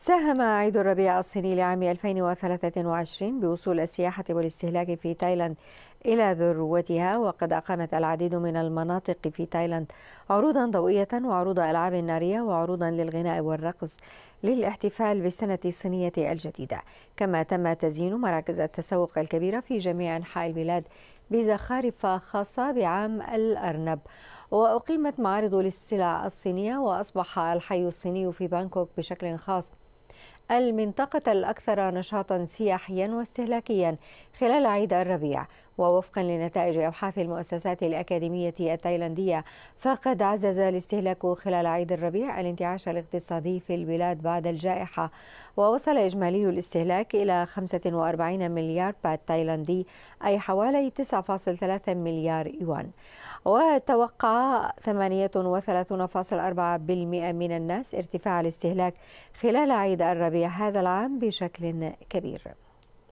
ساهم عيد الربيع الصيني لعام 2023 بوصول السياحة والاستهلاك في تايلاند إلى ذروتها وقد أقامت العديد من المناطق في تايلاند عروضا ضوئية وعروض ألعاب نارية وعروضا للغناء والرقص للاحتفال بالسنة الصينية الجديدة كما تم تزيين مراكز التسوق الكبيرة في جميع أنحاء البلاد بزخارف خاصة بعام الأرنب وأقيمت معارض للسلع الصينية وأصبح الحي الصيني في بانكوك بشكل خاص المنطقة الأكثر نشاطا سياحيا واستهلاكيا خلال عيد الربيع ووفقا لنتائج أبحاث المؤسسات الأكاديمية التايلاندية فقد عزز الاستهلاك خلال عيد الربيع الانتعاش الاقتصادي في البلاد بعد الجائحة ووصل إجمالي الاستهلاك إلى 45 مليار بات تايلاندي أي حوالي 9.3 مليار يوان وتوقع 38.4% من الناس ارتفاع الاستهلاك خلال عيد الربيع هذا العام بشكل كبير